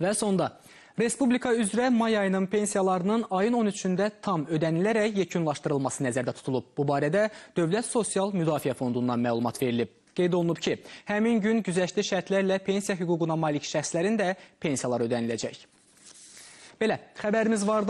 Və sonda Respublika üzrə may ayının pensiyalarının ayın 13-də tam ödənilərək yekunlaşdırılması nəzərdə tutulub. Bu barədə Dövlət Sosial Müdafiə Fondundan məlumat verilib. Qeyd olunub ki, həmin gün güzəştli şərtlərlə pensiya hüququna malik şəxslərin də pensiyaları ödəniləcək. Belə, xəbərimiz vardı.